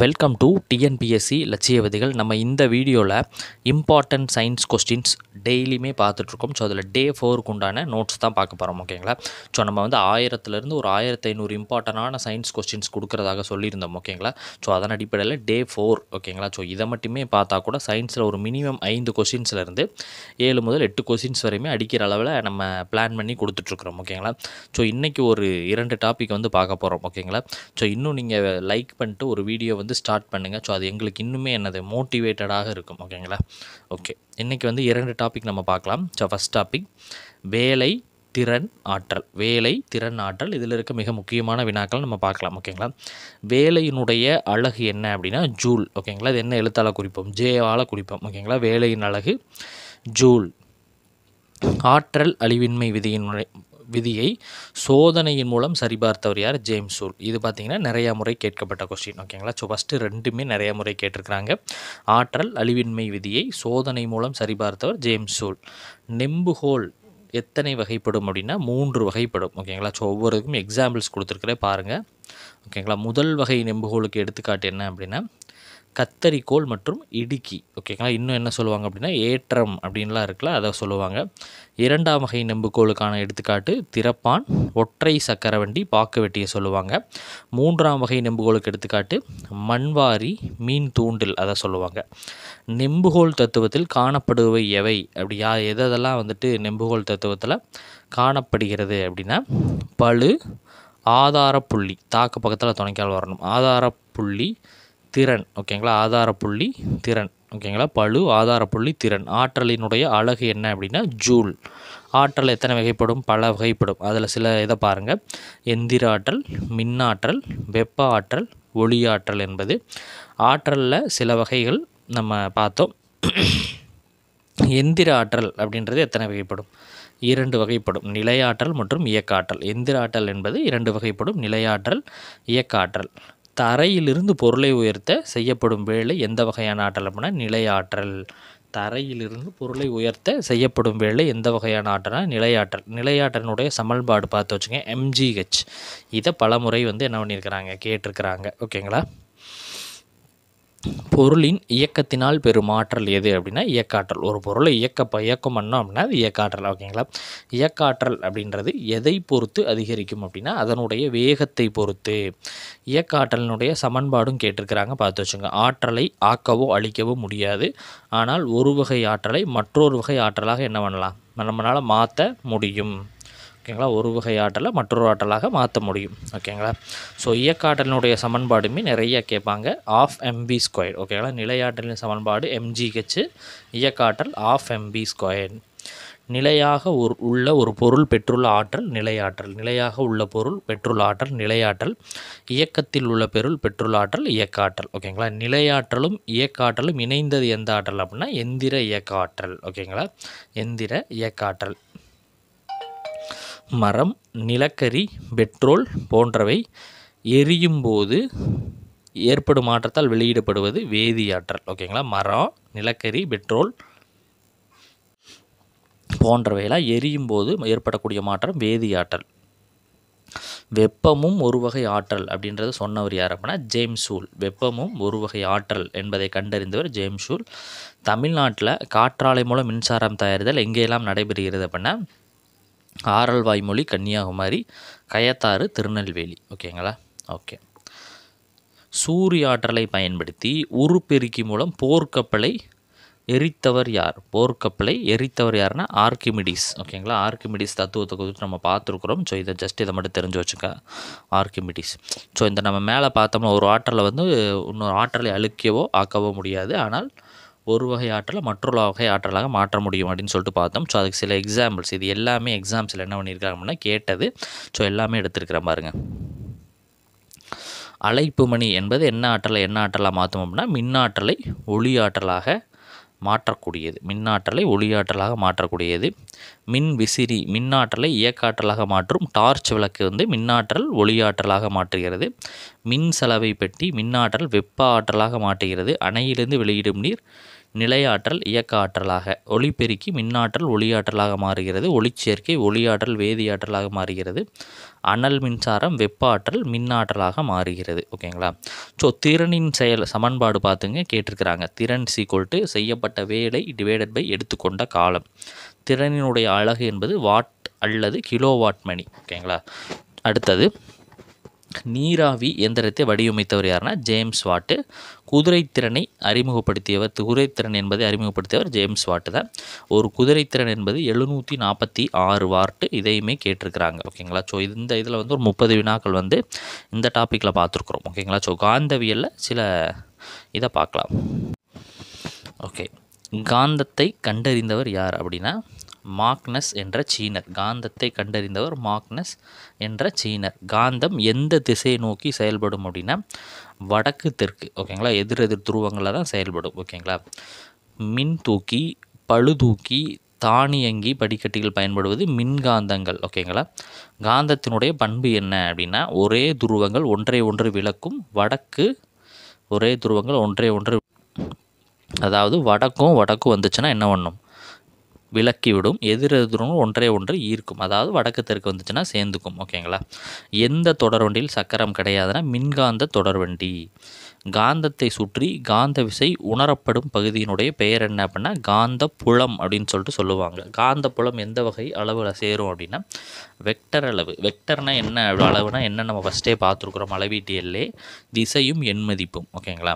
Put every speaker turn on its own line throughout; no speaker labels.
welcome to TNPSC லட்சிய லட்சியவதிகள் நம்ம இந்த வீடியோவில் இம்பார்ட்டன்ட் சயின்ஸ் கொஸ்டின்ஸ் டெய்லியுமே பார்த்துட்ருக்கோம் ஸோ அதில் டே ஃபோருக்கு உண்டான நோட்ஸ் தான் பார்க்க போகிறோம் ஓகேங்களா ஸோ நம்ம வந்து ஆயிரத்துலேருந்து ஒரு ஆயிரத்தி ஐநூறு இம்பார்ட்டண்டான சயின்ஸ் கொஸ்டின்ஸ் கொடுக்குறதாக சொல்லியிருந்தோம் ஓகேங்களா ஸோ அதன் அடிப்படையில் டே ஃபோர் ஓகேங்களா ஸோ இதை மட்டுமே பார்த்தா கூட சயின்ஸில் ஒரு மினிமம் ஐந்து கொஸ்டின்ஸ்லேருந்து ஏழு முதல் எட்டு கொஸ்டின்ஸ் வரையுமே அடிக்கிற அளவில் நம்ம பிளான் பண்ணி கொடுத்துட்ருக்குறோம் ஓகேங்களா ஸோ இன்றைக்கி ஒரு இரண்டு டாபிக் வந்து பார்க்க போகிறோம் ஓகேங்களா ஸோ இன்னும் நீங்கள் லைக் பண்ணிட்டு ஒரு வீடியோ வீடியோ வந்து ஸ்டார்ட் பண்ணுங்கள் ஸோ அது எங்களுக்கு இன்னுமே என்னது மோட்டிவேட்டடாக இருக்கும் ஓகேங்களா ஓகே இன்றைக்கி வந்து இரண்டு டாபிக் நம்ம பார்க்கலாம் ஸோ ஃபஸ்ட் டாபிக் வேலை திறன் ஆற்றல் வேலை திறன் ஆற்றல் இதில் இருக்க மிக முக்கியமான வினாக்கள் நம்ம பார்க்கலாம் ஓகேங்களா வேலையினுடைய அழகு என்ன அப்படின்னா ஜூல் ஓகேங்களா இது என்ன எழுத்தால் குறிப்போம் ஜேவால் குறிப்போம் ஓகேங்களா வேலையின் அழகு ஜூல் ஆற்றல் அழிவின்மை விதியின் விதியை சோதனையின் மூலம் சரிபார்த்தவர் யார் ஜேம்ஸ் சூல் இது பார்த்தீங்கன்னா நிறையா முறை கேட்கப்பட்ட கொஸ்டின் ஓகேங்களா ஸோ ஃபஸ்ட்டு ரெண்டுமே நிறையா முறை கேட்டிருக்கிறாங்க ஆற்றல் அழிவின்மை விதியை சோதனை மூலம் சரிபார்த்தவர் ஜேம்ஸ் சூல் நெம்புகோல் எத்தனை வகைப்படும் அப்படின்னா மூன்று வகைப்படும் ஓகேங்களா ஸோ ஒவ்வொருக்கும் எக்ஸாம்பிள்ஸ் கொடுத்துருக்குறே பாருங்கள் ஓகேங்களா முதல் வகை நெம்புகோலுக்கு எடுத்துக்காட்டு என்ன அப்படின்னா கத்தரிக்கோள் மற்றும் இடுக்கி ஓகேங்களா இன்னும் என்ன சொல்லுவாங்க அப்படின்னா ஏற்றம் அப்படின்லாம் இருக்குல்ல அதை சொல்லுவாங்க இரண்டாம் வகை நெம்புக்கோளுக்கான எடுத்துக்காட்டு திறப்பான் ஒற்றை சக்கரவண்டி பாக்கு வெட்டியை சொல்லுவாங்க மூன்றாம் வகை நெம்புகோளுக்கு எடுத்துக்காட்டு மண்வாரி மீன் தூண்டில் அதை சொல்லுவாங்க நெம்புகோல் தத்துவத்தில் காணப்படுவை எவை அப்படி யா எதெல்லாம் வந்துட்டு நெம்புகோல் தத்துவத்தில் காணப்படுகிறது அப்படின்னா பழு ஆதார புள்ளி தாக்கு பக்கத்தில் துணைக்கால் வரணும் ஆதார புள்ளி திறன் ஓகேங்களா ஆதாரப்புள்ளி திறன் ஓகேங்களா பழு ஆதாரப்புள்ளி திறன் ஆற்றலினுடைய அழகு என்ன அப்படின்னா ஜூல் ஆற்றல் எத்தனை வகைப்படும் பல வகைப்படும் அதில் சில இதை பாருங்கள் எந்திர ஆற்றல் மின்னாற்றல் வெப்ப ஆற்றல் ஒளி ஆற்றல் என்பது ஆற்றலில் சில வகைகள் நம்ம பார்த்தோம் எந்திர ஆற்றல் அப்படின்றது எத்தனை வகைப்படும் இரண்டு வகைப்படும் நிலையாற்றல் மற்றும் இயக்காற்றல் எந்திர ஆற்றல் என்பது இரண்டு வகைப்படும் நிலையாற்றல் இயக்காற்றல் தரையிலிருந்து பொருளை உயர்த்த செய்யப்படும் வேலை எந்த வகையான ஆற்றல் அப்படின்னா நிலையாற்றல் தரையிலிருந்து பொருளை உயர்த்த செய்யப்படும் வேலை எந்த வகையான ஆற்றல்னா நிலையாற்றல் நிலையாற்றலுடைய சமன்பாடு பார்த்து வச்சுங்க எம்ஜிஹெச் இதை பலமுறை வந்து என்ன பண்ணியிருக்கிறாங்க கேட்டிருக்கிறாங்க ஓகேங்களா பொருளின் இயக்கத்தினால் பெறும் ஆற்றல் எது அப்படின்னா இயக்காற்றல் ஒரு பொருளை இயக்க இயக்கம் பண்ணோம் அப்படின்னா அது இயக்காற்றல் ஓகேங்களா இயக்காற்றல் அப்படின்றது எதை பொறுத்து அதிகரிக்கும் அப்படின்னா அதனுடைய வேகத்தை பொறுத்து இயக்காற்றலினுடைய சமன்பாடும் கேட்டிருக்கிறாங்க பார்த்து வச்சுங்க ஆற்றலை ஆக்கவோ அழிக்கவோ முடியாது ஆனால் ஒரு வகை ஆற்றலை மற்றொரு வகை ஆற்றலாக என்ன பண்ணலாம் நம்மளால் மாற்ற முடியும் ஓகேங்களா ஒரு வகை ஆற்றலை மற்றொரு ஆற்றலாக மாற்ற முடியும் ஓகேங்களா ஸோ இயக்க சமன்பாடுமே நிறைய கேட்பாங்க ஆஃப் எம்பி ஸ்கொயர் ஓகேங்களா நிலையாற்றலின் சமன்பாடு எம்ஜிஹெச் இயக்க ஆற்றல் ஆஃப் எம்பி ஸ்கொயர் நிலையாக ஒரு உள்ள ஒரு பொருள் பெற்றுள்ள ஆற்றல் நிலையாற்றல் நிலையாக உள்ள பொருள் பெற்றுள்ள ஆற்றல் நிலையாற்றல் இயக்கத்தில் உள்ள பொருள் பெற்றுள்ள ஆற்றல் இயக்காற்றல் ஓகேங்களா நிலையாற்றலும் இயக்காற்றலும் இணைந்தது எந்த ஆற்றல் அப்படின்னா எந்திர இயக்காற்றல் ஓகேங்களா எந்திர இயக்காற்றல் மரம் நிலக்கரி பெட்ரோல் போன்றவை எரியும்போது ஏற்படும் மாற்றத்தால் வெளியிடப்படுவது வேதியாற்றல் ஓகேங்களா மரம் நிலக்கரி பெட்ரோல் போன்றவையெல்லாம் எரியும் போது ஏற்படக்கூடிய மாற்றம் வேதியாற்றல் வெப்பமும் ஒரு வகை ஆற்றல் அப்படின்றது சொன்னவர் யார் அப்படின்னா ஷூல் வெப்பமும் ஒரு வகை ஆற்றல் என்பதை கண்டறிந்தவர் ஷூல் தமிழ்நாட்டில் காற்றாலை மூலம் மின்சாரம் தயாரிதல் எங்கேயெல்லாம் நடைபெறுகிறது அப்படின்னா மொழி கன்னியாகுமரி கயத்தாறு திருநெல்வேலி ஓகேங்களா ஓகே சூரிய ஆற்றலை பயன்படுத்தி உருப்பெருக்கி மூலம் போர்க்கப்பலை எரித்தவர் யார் போர்க்கப்பலை எரித்தவர் யாருன்னா ஆர்கிமிடிஸ் ஓகேங்களா ஆர்கிமிடிஸ் தத்துவத்தை குறித்து நம்ம பார்த்துருக்குறோம் ஸோ இதை ஜஸ்ட் இதை மட்டும் தெரிஞ்சு வச்சுக்க ஆர்கிமிடிஸ் ஸோ இந்த நம்ம மேலே பார்த்தோம்னா ஒரு ஆற்றலை வந்து இன்னொரு ஆற்றலை அழுக்கவோ ஆக்கவோ முடியாது ஆனால் ஒரு வகை ஆற்றலை மற்றொரு வகை ஆற்றலாக மாற்ற முடியும் அப்படின்னு சொல்லிட்டு பார்த்தோம் ஸோ அதுக்கு சில எக்ஸாம்பிள்ஸ் இது எல்லாமே எக்ஸாம்ஸில் என்ன பண்ணியிருக்காங்க அப்படின்னா கேட்டது ஸோ எல்லாமே எடுத்துருக்கிற பாருங்க அழைப்பு மணி என்பது என்ன ஆற்றலை என்ன ஆற்றலாக மாற்றும் அப்படின்னா மின்னாற்றலை ஒளி ஆற்றலாக மாற்றக்கூடியது மின்னாற்றலை ஒளியாற்றலாக மாற்றக்கூடியது மின் விசிறி மின்னாற்றலை இயக்காற்றலாக மாற்றும் டார்ச் விளக்கு வந்து மின்னாற்றல் ஒளியாற்றலாக மாற்றுகிறது மின் செலவை பெட்டி மின்னாற்றல் வெப்ப ஆற்றலாக மாற்றுகிறது அணையிலிருந்து வெளியிடும் நீர் நிலையாற்றல் இயக்க ஆற்றலாக ஒளிப்பெருக்கி மின்னாற்றல் ஒளியாற்றலாக மாறுகிறது ஒளிச்சேர்க்கை ஒளியாற்றல் வேதியாற்றலாக மாறுகிறது அனல் மின்சாரம் வெப்ப ஆற்றல் மின்னாற்றலாக மாறுகிறது ஓகேங்களா ஸோ திறனின் செயல் சமன்பாடு பார்த்துங்க கேட்டிருக்கிறாங்க திறன் சீக்கொல்ட்டு செய்யப்பட்ட வேலை டிவைடட் பை எடுத்துக்கொண்ட காலம் திறனினுடைய அழகு என்பது வாட் அல்லது கிலோவாட் மணி ஓகேங்களா அடுத்தது நீராவி எந்திரத்தை வடிவமைத்தவர் யாருன்னா ஜேம்ஸ் வாட்டு குதிரைத்திறனை அறிமுகப்படுத்தியவர் குதிரைத்திறன் என்பதை அறிமுகப்படுத்தியவர் ஜேம்ஸ் வாட்டு தான் ஒரு குதிரைத்திறன் என்பது எழுநூற்றி நாற்பத்தி ஆறு வார்ட்டு இதையுமே கேட்டிருக்கிறாங்க ஓகேங்களா ஸோ இந்த இதில் வந்து ஒரு முப்பது வினாக்கள் வந்து இந்த டாப்பிக்கில் பார்த்துருக்குறோம் ஓகேங்களா ஸோ காந்தவியலில் சில இதை பார்க்கலாம் ஓகே காந்தத்தை கண்டறிந்தவர் யார் அப்படின்னா மாக்னஸ் என்ற சீனர் காந்தத்தை கண்டறிந்தவர் மாக்னஸ் என்ற சீனர் காந்தம் எந்த திசையை நோக்கி செயல்படும் அப்படின்னா வடக்கு தெற்கு ஓகேங்களா எதிரெதிர் துருவங்களில் தான் செயல்படும் ஓகேங்களா மின் தூக்கி பழுதூக்கி தானியங்கி படிக்கட்டிகள் பயன்படுவது மின்காந்தங்கள் ஓகேங்களா காந்தத்தினுடைய பண்பு என்ன அப்படின்னா ஒரே துருவங்கள் ஒன்றை ஒன்று விளக்கும் வடக்கு ஒரே துருவங்கள் ஒன்றை ஒன்று அதாவது வடக்கும் வடக்கும் வந்துச்சுன்னா என்ன பண்ணும் விலக்கிவிடும் எதிரெதிரும் ஒன்றே ஒன்று ஈர்க்கும் அதாவது வடக்கு தெற்கு வந்துச்சுன்னா சேர்ந்துக்கும் ஓகேங்களா எந்த தொடர்வண்டியில் சக்கரம் கிடையாதுன்னா மின்காந்த தொடர்வண்டி காந்தத்தை சுற்றி காந்த விசை உணரப்படும் பகுதியினுடைய பெயர் என்ன அப்படின்னா காந்த புலம் அப்படின்னு சொல்லிட்டு சொல்லுவாங்க காந்த புலம் எந்த வகை அளவில் சேரும் அப்படின்னா வெக்டர் அளவு வெக்டர்னால் என்ன அளவுனா என்ன நம்ம ஃபஸ்ட்டே பார்த்துருக்குறோம் அளவீட்டியல்லே திசையும் எண்மதிப்பும் ஓகேங்களா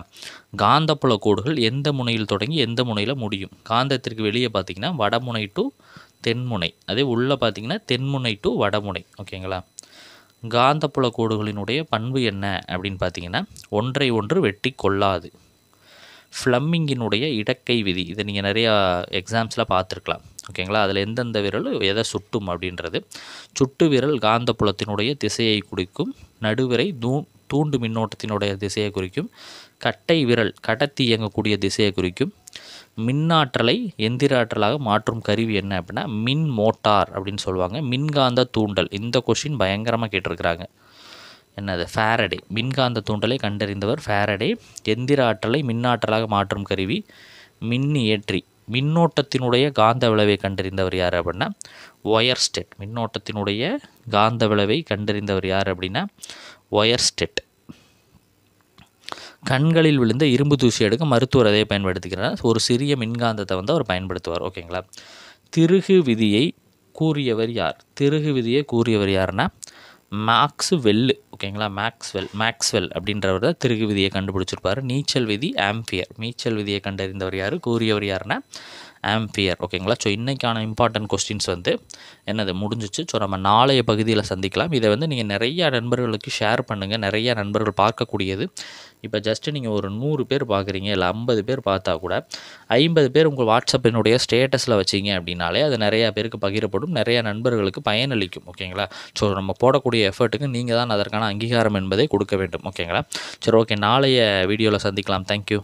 காந்தப்புல கோடுகள் எந்த முனையில் தொடங்கி எந்த முனையில் முடியும் காந்தத்திற்கு வெளியே பார்த்திங்கன்னா வடமுனை டு தென்முனை அதே உள்ளே பார்த்திங்கன்னா தென்முனை டு வடமுனை ஓகேங்களா காந்தப்புல கோடுகளினுடைய பண்பு என்ன அப்படின்னு பார்த்தீங்கன்னா ஒன்றை ஒன்று வெட்டி கொள்ளாது ஃப்ளம்மிங்கினுடைய இடக்கை விதி இதை நீங்கள் நிறையா எக்ஸாம்ஸில் பார்த்துருக்கலாம் ஓகேங்களா அதில் எந்தெந்த விரல் எதை சுட்டும் அப்படின்றது சுட்டு விரல் காந்தப்புலத்தினுடைய திசையை குறிக்கும் நடுவிரை தூ தூண்டு மின்னோட்டத்தினுடைய திசையை குறிக்கும் கட்டை விரல் கடத்தி இயங்கக்கூடிய திசையை குறிக்கும் மின்னாற்றலை எந்திராற்றலாக மாற்றும் கருவி என்ன அப்படின்னா மின் மோட்டார் அப்படின்னு சொல்லுவாங்க மின்காந்த தூண்டல் இந்த கொஷின் பயங்கரமாக கேட்டிருக்கிறாங்க என்னது ஃபேரடே மின்காந்த தூண்டலை கண்டறிந்தவர் ஃபேரடே எந்திர ஆற்றலை மின்னாற்றலாக மாற்றும் கருவி மின் ஏற்றி மின்னோட்டத்தினுடைய காந்த விளைவை கண்டறிந்தவர் யார் அப்படின்னா ஒயர் ஸ்டெட் மின்னோட்டத்தினுடைய காந்த விளைவை கண்டறிந்தவர் யார் அப்படின்னா ஒயர் ஸ்டெட் கண்களில் விழுந்த இரும்பு தூசி எடுக்க மருத்துவர் அதே பயன்படுத்திக்கிறார் ஒரு சிறிய மின்காந்தத்தை வந்து அவர் பயன்படுத்துவார் ஓகேங்களா திருகு விதியை கூறியவர் யார் திருகு விதியை கூறியவர் யார்னா மேக்ஸ் வெல்லு ஓகேங்களா மேக்ஸ்வெல் மேக்ஸ்வெல் அப்படின்றவர் தான் திருகு விதியை கண்டுபிடிச்சிருப்பார் நீச்சல் விதி ஆம்பியர் நீச்சல் விதியை கண்டறிந்தவர் யார் கூறியவர் யாருன்னா ஆம்பியர் ஓகேங்களா ஸோ இன்றைக்கான இம்பார்ட்டன்ட் கொஸ்டின்ஸ் வந்து என்னது முடிஞ்சிச்சு ஸோ நம்ம நாளைய பகுதியில் சந்திக்கலாம் இதை வந்து நீங்கள் நிறையா நண்பர்களுக்கு ஷேர் பண்ணுங்கள் நிறையா நண்பர்கள் பார்க்கக்கூடியது இப்போ ஜஸ்ட்டு நீங்கள் ஒரு நூறு பேர் பார்க்குறீங்க இல்லை ஐம்பது பேர் பார்த்தா கூட ஐம்பது பேர் உங்கள் வாட்ஸ்அப்பினுடைய ஸ்டேட்டஸில் வச்சிங்க அப்படின்னாலே அது நிறையா பேருக்கு பகிரப்படும் நிறையா நண்பர்களுக்கு பயனளிக்கும் ஓகேங்களா ஸோ நம்ம போடக்கூடிய எஃபர்ட்டுக்கு நீங்கள் தான் அதற்கான அங்கீகாரம் என்பதை கொடுக்க வேண்டும் ஓகேங்களா சரி ஓகே நாளைய வீடியோவில் சந்திக்கலாம் தேங்க்யூ